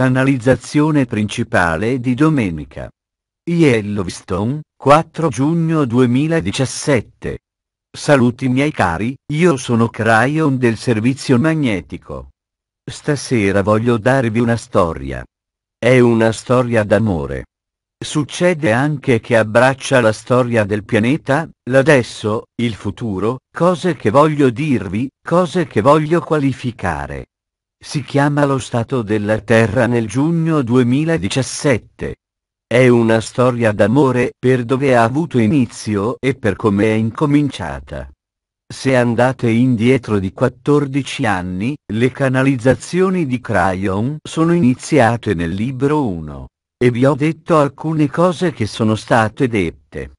Canalizzazione principale di domenica. Yellowstone, 4 giugno 2017. Saluti miei cari, io sono Cryon del servizio magnetico. Stasera voglio darvi una storia. È una storia d'amore. Succede anche che abbraccia la storia del pianeta, l'adesso, il futuro, cose che voglio dirvi, cose che voglio qualificare. Si chiama Lo Stato della Terra nel giugno 2017. È una storia d'amore per dove ha avuto inizio e per come è incominciata. Se andate indietro di 14 anni, le canalizzazioni di Crayon sono iniziate nel libro 1. E vi ho detto alcune cose che sono state dette.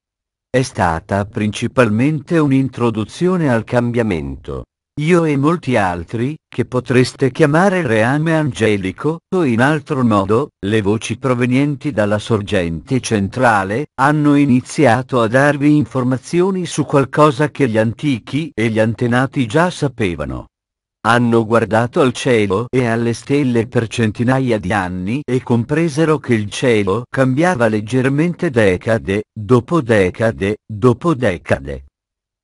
È stata principalmente un'introduzione al cambiamento. Io e molti altri, che potreste chiamare reame angelico, o in altro modo, le voci provenienti dalla sorgente centrale, hanno iniziato a darvi informazioni su qualcosa che gli antichi e gli antenati già sapevano. Hanno guardato al cielo e alle stelle per centinaia di anni e compresero che il cielo cambiava leggermente decade, dopo decade, dopo decade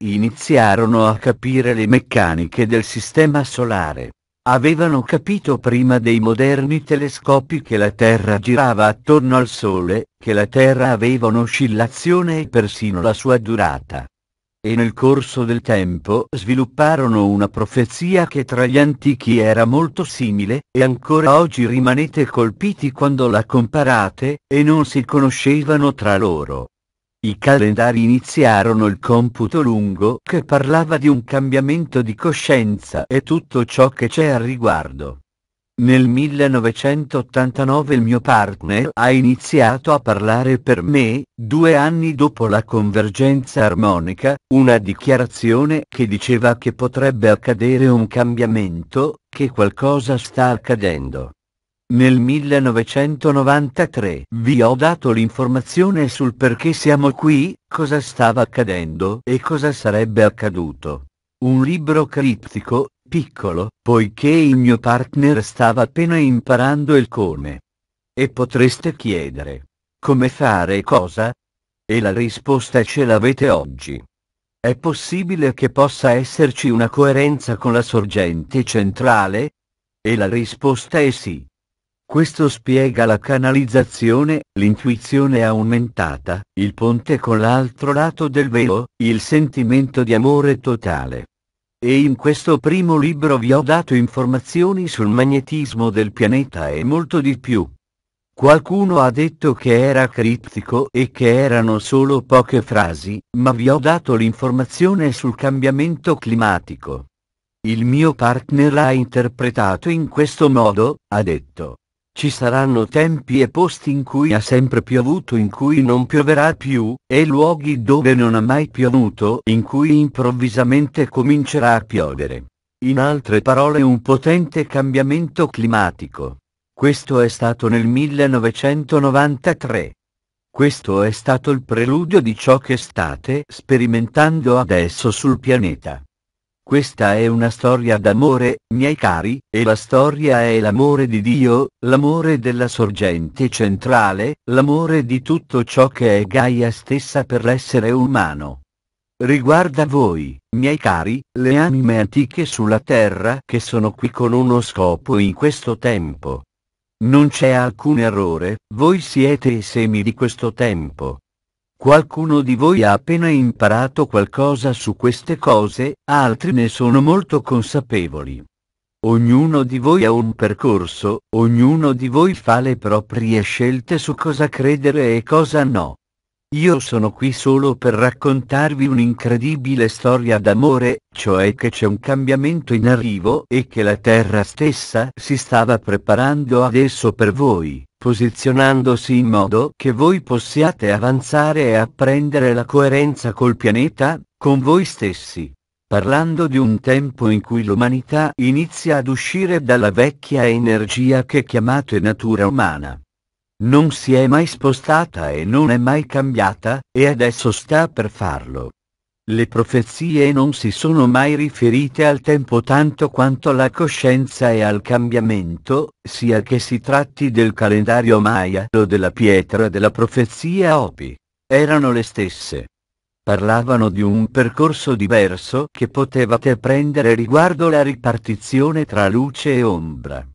iniziarono a capire le meccaniche del sistema solare. Avevano capito prima dei moderni telescopi che la Terra girava attorno al Sole, che la Terra aveva un'oscillazione e persino la sua durata. E nel corso del tempo svilupparono una profezia che tra gli antichi era molto simile, e ancora oggi rimanete colpiti quando la comparate, e non si conoscevano tra loro. I calendari iniziarono il computo lungo che parlava di un cambiamento di coscienza e tutto ciò che c'è al riguardo. Nel 1989 il mio partner ha iniziato a parlare per me, due anni dopo la convergenza armonica, una dichiarazione che diceva che potrebbe accadere un cambiamento, che qualcosa sta accadendo. Nel 1993 vi ho dato l'informazione sul perché siamo qui, cosa stava accadendo e cosa sarebbe accaduto. Un libro criptico, piccolo, poiché il mio partner stava appena imparando il come. E potreste chiedere. Come fare cosa? E la risposta ce l'avete oggi. È possibile che possa esserci una coerenza con la sorgente centrale? E la risposta è sì. Questo spiega la canalizzazione, l'intuizione aumentata, il ponte con l'altro lato del velo, il sentimento di amore totale. E in questo primo libro vi ho dato informazioni sul magnetismo del pianeta e molto di più. Qualcuno ha detto che era criptico e che erano solo poche frasi, ma vi ho dato l'informazione sul cambiamento climatico. Il mio partner l'ha interpretato in questo modo, ha detto. Ci saranno tempi e posti in cui ha sempre piovuto, in cui non pioverà più, e luoghi dove non ha mai piovuto, in cui improvvisamente comincerà a piovere. In altre parole un potente cambiamento climatico. Questo è stato nel 1993. Questo è stato il preludio di ciò che state sperimentando adesso sul pianeta. Questa è una storia d'amore, miei cari, e la storia è l'amore di Dio, l'amore della sorgente centrale, l'amore di tutto ciò che è Gaia stessa per l'essere umano. Riguarda voi, miei cari, le anime antiche sulla terra che sono qui con uno scopo in questo tempo. Non c'è alcun errore, voi siete i semi di questo tempo. Qualcuno di voi ha appena imparato qualcosa su queste cose, altri ne sono molto consapevoli. Ognuno di voi ha un percorso, ognuno di voi fa le proprie scelte su cosa credere e cosa no. Io sono qui solo per raccontarvi un'incredibile storia d'amore, cioè che c'è un cambiamento in arrivo e che la terra stessa si stava preparando adesso per voi posizionandosi in modo che voi possiate avanzare e apprendere la coerenza col pianeta, con voi stessi. Parlando di un tempo in cui l'umanità inizia ad uscire dalla vecchia energia che chiamate natura umana. Non si è mai spostata e non è mai cambiata, e adesso sta per farlo. Le profezie non si sono mai riferite al tempo tanto quanto alla coscienza e al cambiamento, sia che si tratti del calendario Maya o della pietra della profezia Obi. Erano le stesse. Parlavano di un percorso diverso che potevate prendere riguardo la ripartizione tra luce e ombra.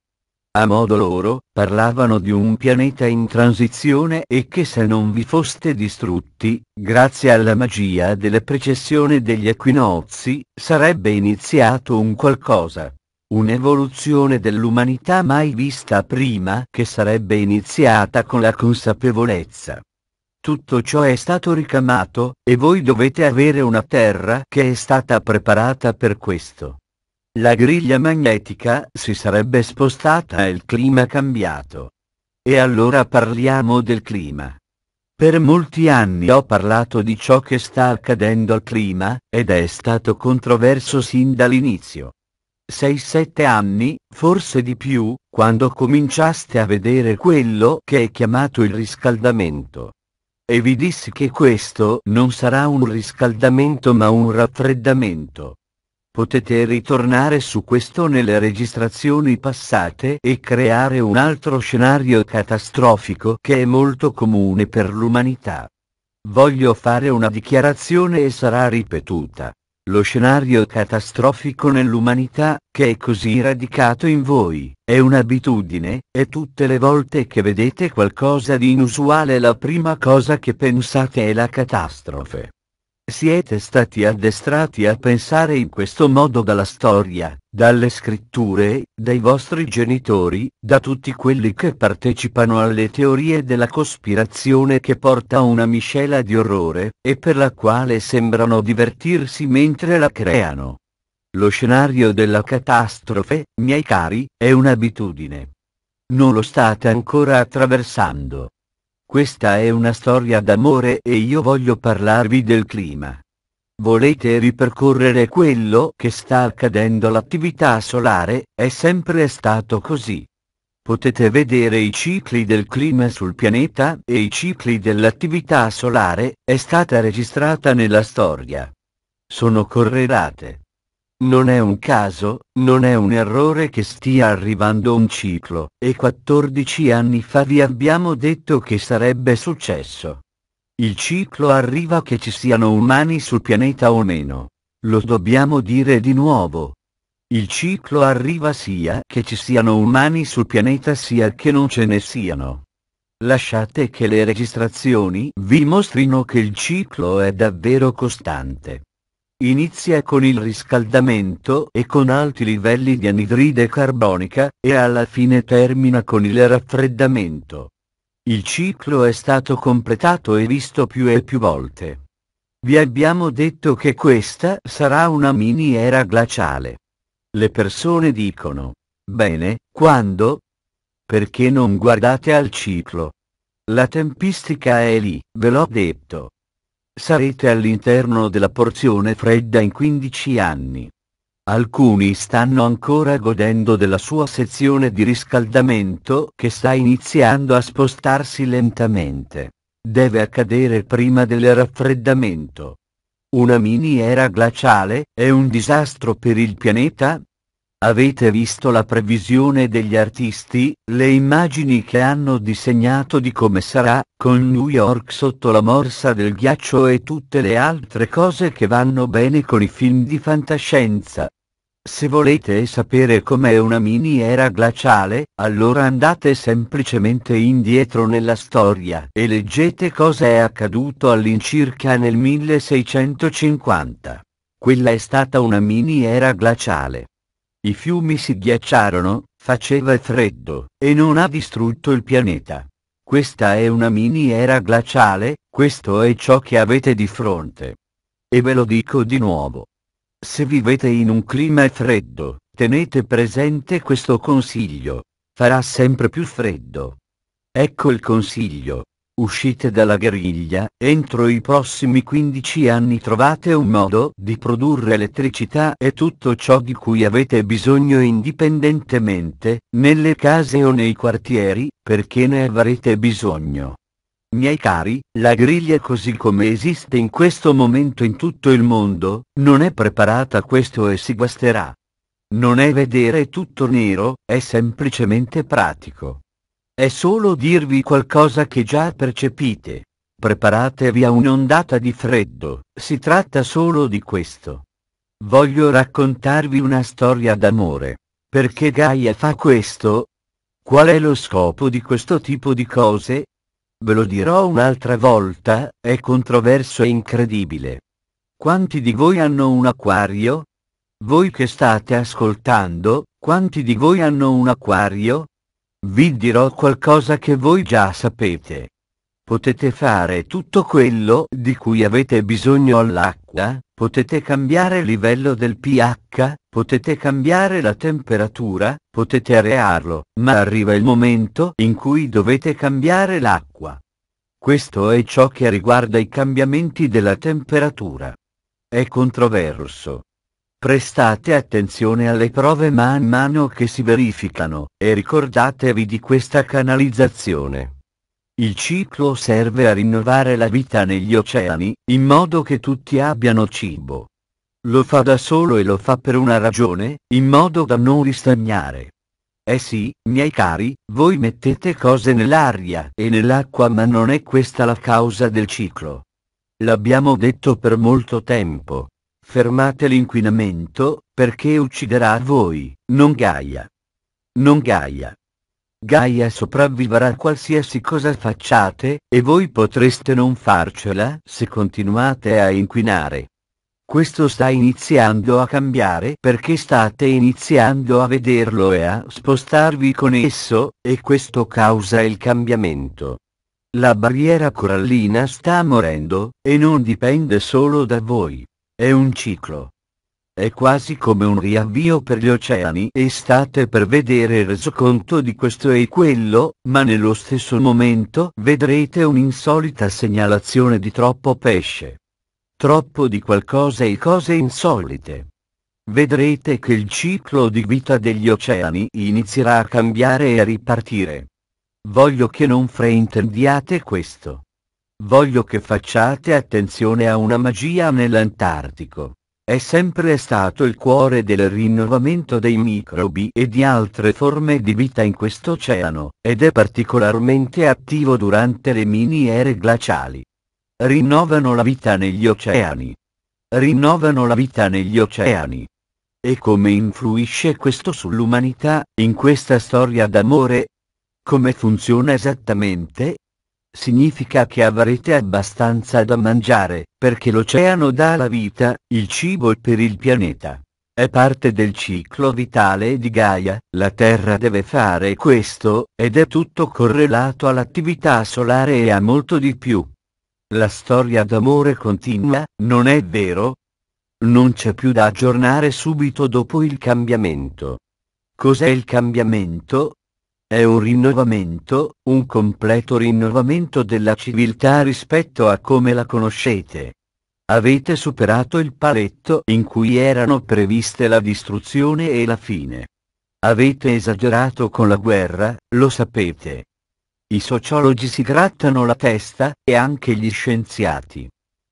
A modo loro, parlavano di un pianeta in transizione e che se non vi foste distrutti, grazie alla magia della precessione degli equinozi, sarebbe iniziato un qualcosa. Un'evoluzione dell'umanità mai vista prima che sarebbe iniziata con la consapevolezza. Tutto ciò è stato ricamato, e voi dovete avere una terra che è stata preparata per questo la griglia magnetica si sarebbe spostata e il clima cambiato. E allora parliamo del clima. Per molti anni ho parlato di ciò che sta accadendo al clima, ed è stato controverso sin dall'inizio. 6-7 anni, forse di più, quando cominciaste a vedere quello che è chiamato il riscaldamento. E vi dissi che questo non sarà un riscaldamento ma un raffreddamento potete ritornare su questo nelle registrazioni passate e creare un altro scenario catastrofico che è molto comune per l'umanità. Voglio fare una dichiarazione e sarà ripetuta. Lo scenario catastrofico nell'umanità, che è così radicato in voi, è un'abitudine, e tutte le volte che vedete qualcosa di inusuale la prima cosa che pensate è la catastrofe. Siete stati addestrati a pensare in questo modo dalla storia, dalle scritture, dai vostri genitori, da tutti quelli che partecipano alle teorie della cospirazione che porta a una miscela di orrore, e per la quale sembrano divertirsi mentre la creano. Lo scenario della catastrofe, miei cari, è un'abitudine. Non lo state ancora attraversando. Questa è una storia d'amore e io voglio parlarvi del clima. Volete ripercorrere quello che sta accadendo all'attività solare, è sempre stato così. Potete vedere i cicli del clima sul pianeta e i cicli dell'attività solare, è stata registrata nella storia. Sono correlate. Non è un caso, non è un errore che stia arrivando un ciclo, e 14 anni fa vi abbiamo detto che sarebbe successo. Il ciclo arriva che ci siano umani sul pianeta o meno. Lo dobbiamo dire di nuovo. Il ciclo arriva sia che ci siano umani sul pianeta sia che non ce ne siano. Lasciate che le registrazioni vi mostrino che il ciclo è davvero costante. Inizia con il riscaldamento e con alti livelli di anidride carbonica, e alla fine termina con il raffreddamento. Il ciclo è stato completato e visto più e più volte. Vi abbiamo detto che questa sarà una mini era glaciale. Le persone dicono, bene, quando? Perché non guardate al ciclo? La tempistica è lì, ve l'ho detto. Sarete all'interno della porzione fredda in 15 anni. Alcuni stanno ancora godendo della sua sezione di riscaldamento che sta iniziando a spostarsi lentamente. Deve accadere prima del raffreddamento. Una mini era glaciale è un disastro per il pianeta Avete visto la previsione degli artisti, le immagini che hanno disegnato di come sarà, con New York sotto la morsa del ghiaccio e tutte le altre cose che vanno bene con i film di fantascienza. Se volete sapere com'è una mini era glaciale, allora andate semplicemente indietro nella storia e leggete cosa è accaduto all'incirca nel 1650. Quella è stata una mini era glaciale. I fiumi si ghiacciarono, faceva freddo, e non ha distrutto il pianeta. Questa è una mini era glaciale, questo è ciò che avete di fronte. E ve lo dico di nuovo. Se vivete in un clima freddo, tenete presente questo consiglio. Farà sempre più freddo. Ecco il consiglio uscite dalla guerriglia, entro i prossimi 15 anni trovate un modo di produrre elettricità e tutto ciò di cui avete bisogno indipendentemente, nelle case o nei quartieri, perché ne avrete bisogno. Miei cari, la griglia così come esiste in questo momento in tutto il mondo, non è preparata a questo e si guasterà. Non è vedere tutto nero, è semplicemente pratico. È solo dirvi qualcosa che già percepite. Preparatevi a un'ondata di freddo, si tratta solo di questo. Voglio raccontarvi una storia d'amore. Perché Gaia fa questo? Qual è lo scopo di questo tipo di cose? Ve lo dirò un'altra volta, è controverso e incredibile. Quanti di voi hanno un acquario? Voi che state ascoltando, quanti di voi hanno un acquario? Vi dirò qualcosa che voi già sapete. Potete fare tutto quello di cui avete bisogno all'acqua, potete cambiare il livello del pH, potete cambiare la temperatura, potete arearlo, ma arriva il momento in cui dovete cambiare l'acqua. Questo è ciò che riguarda i cambiamenti della temperatura. È controverso, Prestate attenzione alle prove man mano che si verificano, e ricordatevi di questa canalizzazione. Il ciclo serve a rinnovare la vita negli oceani, in modo che tutti abbiano cibo. Lo fa da solo e lo fa per una ragione, in modo da non ristagnare. Eh sì, miei cari, voi mettete cose nell'aria e nell'acqua ma non è questa la causa del ciclo. L'abbiamo detto per molto tempo. Fermate l'inquinamento, perché ucciderà voi, non Gaia. Non Gaia. Gaia sopravviverà a qualsiasi cosa facciate, e voi potreste non farcela se continuate a inquinare. Questo sta iniziando a cambiare perché state iniziando a vederlo e a spostarvi con esso, e questo causa il cambiamento. La barriera corallina sta morendo, e non dipende solo da voi. È un ciclo. È quasi come un riavvio per gli oceani e state per vedere il resoconto di questo e quello, ma nello stesso momento vedrete un'insolita segnalazione di troppo pesce. Troppo di qualcosa e cose insolite. Vedrete che il ciclo di vita degli oceani inizierà a cambiare e a ripartire. Voglio che non fraintendiate questo. Voglio che facciate attenzione a una magia nell'Antartico. È sempre stato il cuore del rinnovamento dei microbi e di altre forme di vita in quest'oceano, ed è particolarmente attivo durante le miniere glaciali. Rinnovano la vita negli oceani. Rinnovano la vita negli oceani. E come influisce questo sull'umanità, in questa storia d'amore? Come funziona esattamente? Significa che avrete abbastanza da mangiare, perché l'oceano dà la vita, il cibo per il pianeta. È parte del ciclo vitale di Gaia, la Terra deve fare questo, ed è tutto correlato all'attività solare e a molto di più. La storia d'amore continua, non è vero? Non c'è più da aggiornare subito dopo il cambiamento. Cos'è il cambiamento? È un rinnovamento, un completo rinnovamento della civiltà rispetto a come la conoscete. Avete superato il paletto in cui erano previste la distruzione e la fine. Avete esagerato con la guerra, lo sapete. I sociologi si grattano la testa, e anche gli scienziati.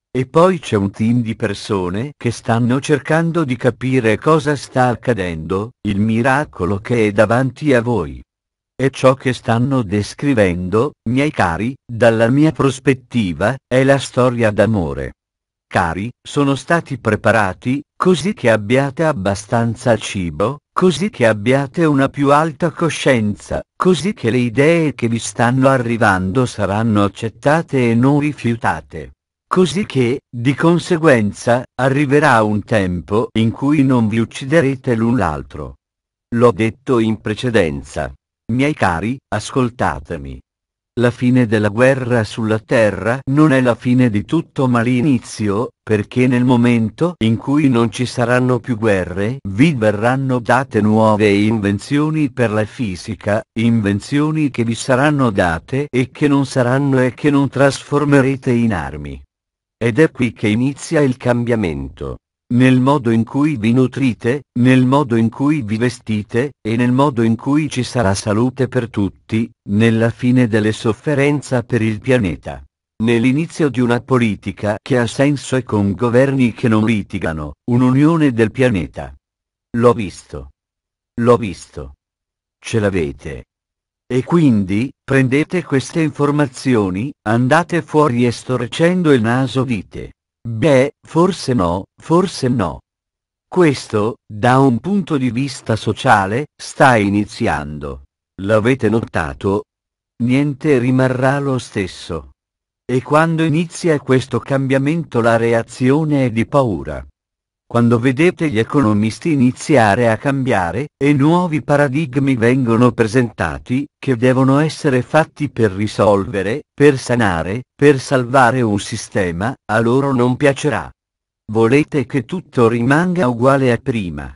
E poi c'è un team di persone che stanno cercando di capire cosa sta accadendo, il miracolo che è davanti a voi e ciò che stanno descrivendo, miei cari, dalla mia prospettiva, è la storia d'amore. Cari, sono stati preparati, così che abbiate abbastanza cibo, così che abbiate una più alta coscienza, così che le idee che vi stanno arrivando saranno accettate e non rifiutate. Così che, di conseguenza, arriverà un tempo in cui non vi ucciderete l'un l'altro. L'ho detto in precedenza. Miei cari, ascoltatemi. La fine della guerra sulla Terra non è la fine di tutto ma l'inizio, perché nel momento in cui non ci saranno più guerre, vi verranno date nuove invenzioni per la fisica, invenzioni che vi saranno date e che non saranno e che non trasformerete in armi. Ed è qui che inizia il cambiamento nel modo in cui vi nutrite, nel modo in cui vi vestite, e nel modo in cui ci sarà salute per tutti, nella fine delle sofferenze per il pianeta. Nell'inizio di una politica che ha senso e con governi che non litigano, un'unione del pianeta. L'ho visto. L'ho visto. Ce l'avete. E quindi, prendete queste informazioni, andate fuori e storcendo il naso dite. Beh, forse no, forse no. Questo, da un punto di vista sociale, sta iniziando. L'avete notato? Niente rimarrà lo stesso. E quando inizia questo cambiamento la reazione è di paura. Quando vedete gli economisti iniziare a cambiare, e nuovi paradigmi vengono presentati, che devono essere fatti per risolvere, per sanare, per salvare un sistema, a loro non piacerà. Volete che tutto rimanga uguale a prima.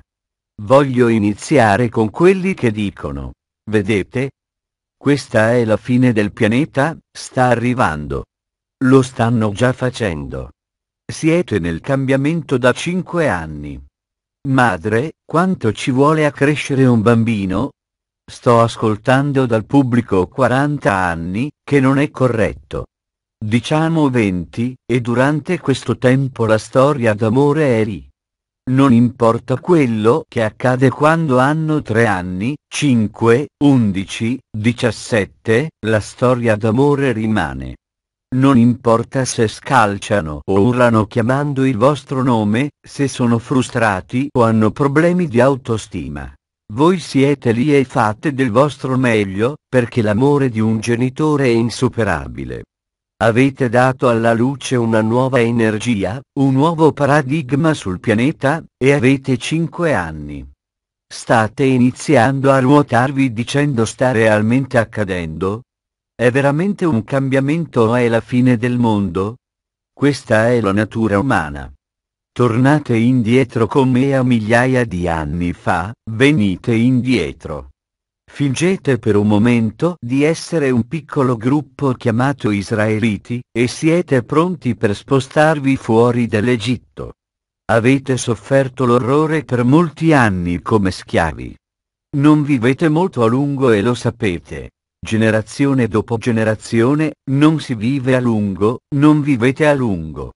Voglio iniziare con quelli che dicono. Vedete? Questa è la fine del pianeta, sta arrivando. Lo stanno già facendo. Siete nel cambiamento da 5 anni. Madre, quanto ci vuole a crescere un bambino? Sto ascoltando dal pubblico 40 anni, che non è corretto. Diciamo 20, e durante questo tempo la storia d'amore è lì. Non importa quello che accade quando hanno 3 anni, 5, 11, 17, la storia d'amore rimane. Non importa se scalciano o urlano chiamando il vostro nome, se sono frustrati o hanno problemi di autostima. Voi siete lì e fate del vostro meglio, perché l'amore di un genitore è insuperabile. Avete dato alla luce una nuova energia, un nuovo paradigma sul pianeta, e avete 5 anni. State iniziando a ruotarvi dicendo sta realmente accadendo, è veramente un cambiamento o è la fine del mondo? Questa è la natura umana. Tornate indietro con me a migliaia di anni fa, venite indietro. Fingete per un momento di essere un piccolo gruppo chiamato Israeliti, e siete pronti per spostarvi fuori dall'Egitto. Avete sofferto l'orrore per molti anni come schiavi. Non vivete molto a lungo e lo sapete generazione dopo generazione, non si vive a lungo, non vivete a lungo.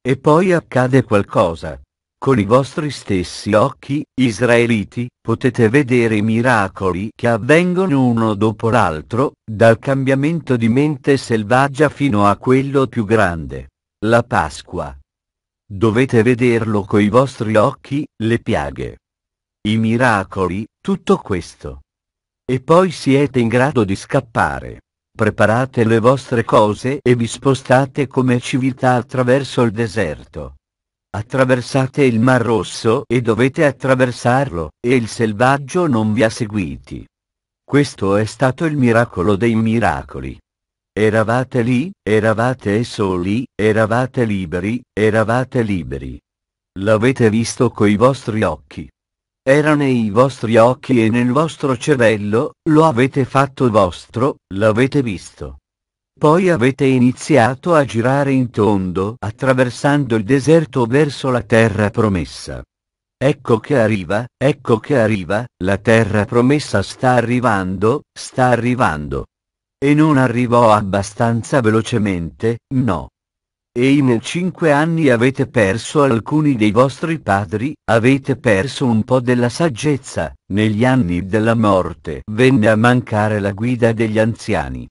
E poi accade qualcosa. Con i vostri stessi occhi, israeliti, potete vedere i miracoli che avvengono uno dopo l'altro, dal cambiamento di mente selvaggia fino a quello più grande. La Pasqua. Dovete vederlo coi vostri occhi, le piaghe. I miracoli, tutto questo. E poi siete in grado di scappare. Preparate le vostre cose e vi spostate come civiltà attraverso il deserto. Attraversate il Mar Rosso e dovete attraversarlo, e il selvaggio non vi ha seguiti. Questo è stato il miracolo dei miracoli. Eravate lì, eravate soli, eravate liberi, eravate liberi. L'avete visto coi vostri occhi era nei vostri occhi e nel vostro cervello, lo avete fatto vostro, l'avete visto. Poi avete iniziato a girare in tondo attraversando il deserto verso la terra promessa. Ecco che arriva, ecco che arriva, la terra promessa sta arrivando, sta arrivando. E non arrivò abbastanza velocemente, no. E in cinque anni avete perso alcuni dei vostri padri, avete perso un po' della saggezza, negli anni della morte venne a mancare la guida degli anziani.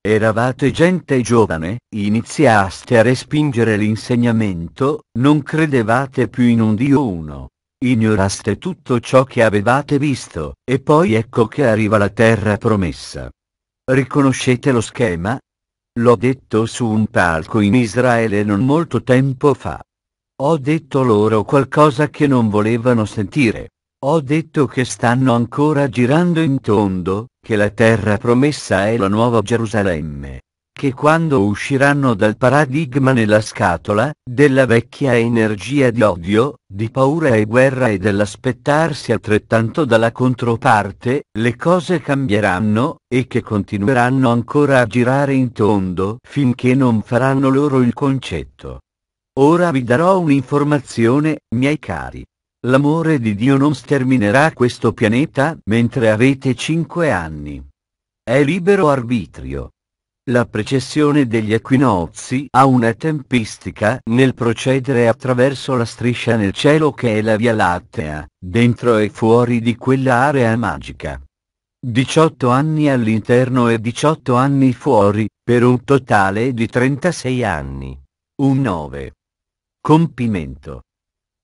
Eravate gente giovane, iniziaste a respingere l'insegnamento, non credevate più in un Dio uno. Ignoraste tutto ciò che avevate visto, e poi ecco che arriva la terra promessa. Riconoscete lo schema, L'ho detto su un palco in Israele non molto tempo fa. Ho detto loro qualcosa che non volevano sentire. Ho detto che stanno ancora girando in tondo, che la terra promessa è la nuova Gerusalemme, che quando usciranno dal paradigma nella scatola, della vecchia energia di odio, di paura e guerra e dell'aspettarsi altrettanto dalla controparte, le cose cambieranno, e che continueranno ancora a girare in tondo finché non faranno loro il concetto. Ora vi darò un'informazione, miei cari. L'amore di Dio non sterminerà questo pianeta mentre avete cinque anni. È libero arbitrio. La precessione degli equinozi ha una tempistica nel procedere attraverso la striscia nel cielo che è la Via Lattea, dentro e fuori di quell'area magica. 18 anni all'interno e 18 anni fuori, per un totale di 36 anni. Un 9. Compimento.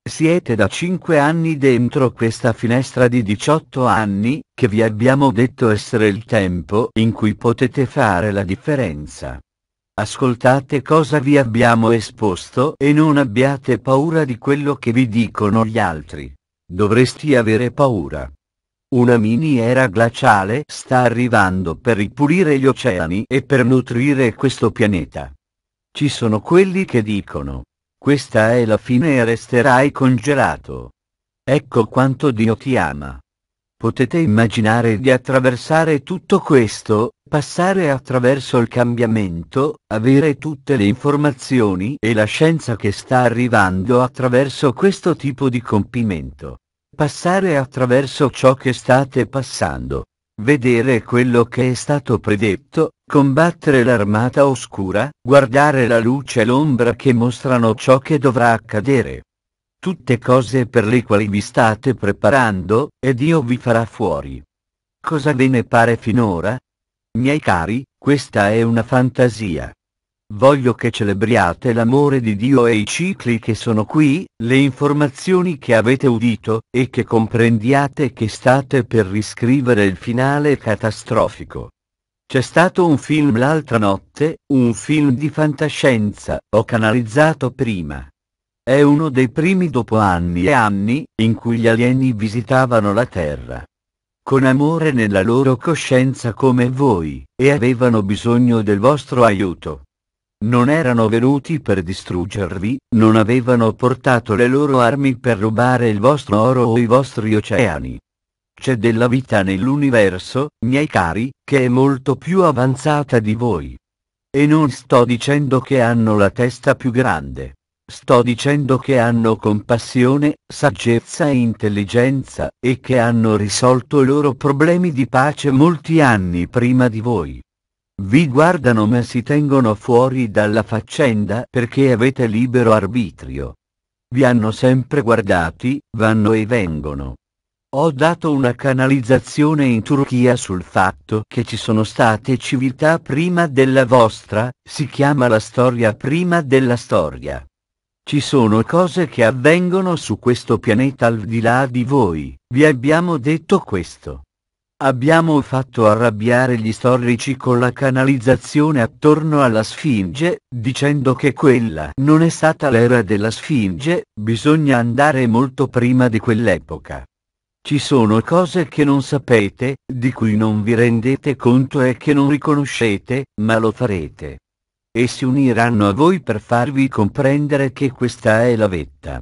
Siete da 5 anni dentro questa finestra di 18 anni, che vi abbiamo detto essere il tempo in cui potete fare la differenza. Ascoltate cosa vi abbiamo esposto e non abbiate paura di quello che vi dicono gli altri. Dovresti avere paura. Una mini era glaciale sta arrivando per ripulire gli oceani e per nutrire questo pianeta. Ci sono quelli che dicono, questa è la fine e resterai congelato. Ecco quanto Dio ti ama. Potete immaginare di attraversare tutto questo, passare attraverso il cambiamento, avere tutte le informazioni e la scienza che sta arrivando attraverso questo tipo di compimento. Passare attraverso ciò che state passando vedere quello che è stato predetto, combattere l'armata oscura, guardare la luce e l'ombra che mostrano ciò che dovrà accadere. Tutte cose per le quali vi state preparando, e Dio vi farà fuori. Cosa ve ne pare finora? Miei cari, questa è una fantasia. Voglio che celebriate l'amore di Dio e i cicli che sono qui, le informazioni che avete udito, e che comprendiate che state per riscrivere il finale catastrofico. C'è stato un film l'altra notte, un film di fantascienza, ho canalizzato prima. È uno dei primi dopo anni e anni, in cui gli alieni visitavano la Terra. Con amore nella loro coscienza come voi, e avevano bisogno del vostro aiuto. Non erano venuti per distruggervi, non avevano portato le loro armi per rubare il vostro oro o i vostri oceani. C'è della vita nell'universo, miei cari, che è molto più avanzata di voi. E non sto dicendo che hanno la testa più grande. Sto dicendo che hanno compassione, saggezza e intelligenza, e che hanno risolto i loro problemi di pace molti anni prima di voi. Vi guardano ma si tengono fuori dalla faccenda perché avete libero arbitrio. Vi hanno sempre guardati, vanno e vengono. Ho dato una canalizzazione in Turchia sul fatto che ci sono state civiltà prima della vostra, si chiama la storia prima della storia. Ci sono cose che avvengono su questo pianeta al di là di voi, vi abbiamo detto questo. Abbiamo fatto arrabbiare gli storici con la canalizzazione attorno alla Sfinge, dicendo che quella non è stata l'era della Sfinge, bisogna andare molto prima di quell'epoca. Ci sono cose che non sapete, di cui non vi rendete conto e che non riconoscete, ma lo farete. E si uniranno a voi per farvi comprendere che questa è la vetta.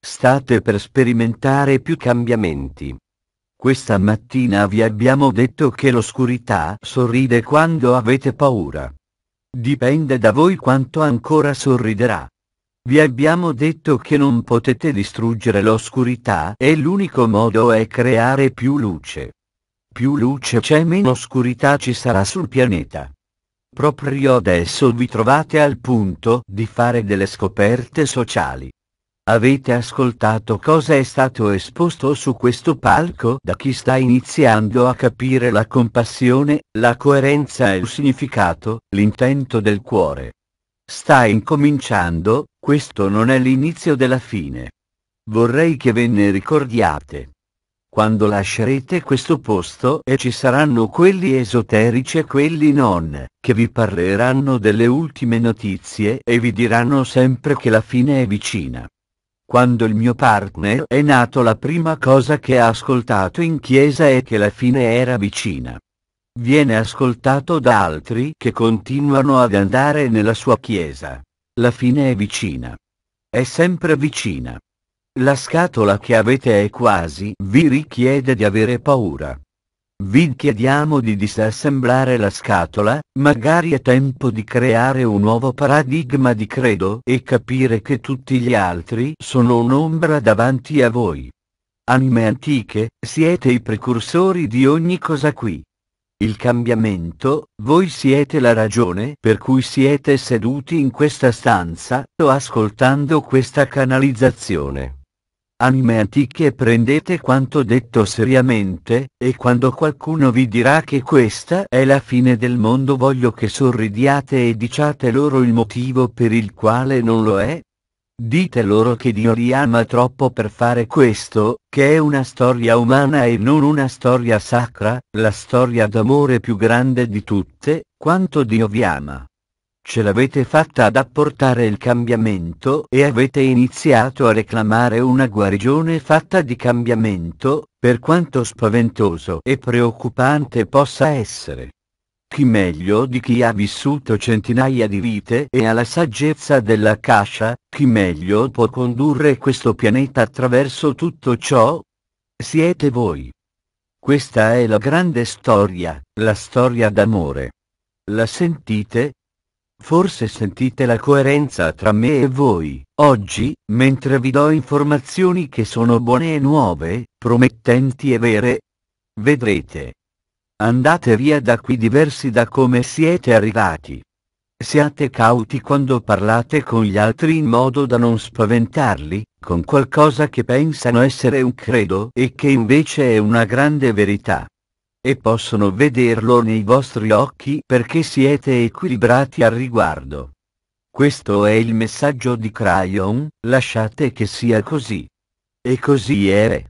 State per sperimentare più cambiamenti. Questa mattina vi abbiamo detto che l'oscurità sorride quando avete paura. Dipende da voi quanto ancora sorriderà. Vi abbiamo detto che non potete distruggere l'oscurità e l'unico modo è creare più luce. Più luce c'è meno oscurità ci sarà sul pianeta. Proprio adesso vi trovate al punto di fare delle scoperte sociali. Avete ascoltato cosa è stato esposto su questo palco da chi sta iniziando a capire la compassione, la coerenza e il significato, l'intento del cuore. Sta incominciando, questo non è l'inizio della fine. Vorrei che ve ne ricordiate. Quando lascerete questo posto e ci saranno quelli esoterici e quelli non, che vi parleranno delle ultime notizie e vi diranno sempre che la fine è vicina. Quando il mio partner è nato la prima cosa che ha ascoltato in chiesa è che la fine era vicina. Viene ascoltato da altri che continuano ad andare nella sua chiesa. La fine è vicina. È sempre vicina. La scatola che avete è quasi vi richiede di avere paura. Vi chiediamo di disassemblare la scatola, magari è tempo di creare un nuovo paradigma di credo e capire che tutti gli altri sono un'ombra davanti a voi. Anime antiche, siete i precursori di ogni cosa qui. Il cambiamento, voi siete la ragione per cui siete seduti in questa stanza o ascoltando questa canalizzazione anime antiche prendete quanto detto seriamente, e quando qualcuno vi dirà che questa è la fine del mondo voglio che sorridiate e diciate loro il motivo per il quale non lo è. Dite loro che Dio li ama troppo per fare questo, che è una storia umana e non una storia sacra, la storia d'amore più grande di tutte, quanto Dio vi ama. Ce l'avete fatta ad apportare il cambiamento e avete iniziato a reclamare una guarigione fatta di cambiamento, per quanto spaventoso e preoccupante possa essere. Chi meglio di chi ha vissuto centinaia di vite e ha la saggezza della cascia, chi meglio può condurre questo pianeta attraverso tutto ciò? Siete voi. Questa è la grande storia, la storia d'amore. La sentite? Forse sentite la coerenza tra me e voi. Oggi, mentre vi do informazioni che sono buone e nuove, promettenti e vere, vedrete. Andate via da qui diversi da come siete arrivati. Siate cauti quando parlate con gli altri in modo da non spaventarli, con qualcosa che pensano essere un credo e che invece è una grande verità e possono vederlo nei vostri occhi perché siete equilibrati al riguardo. Questo è il messaggio di Crayon, lasciate che sia così. E così è.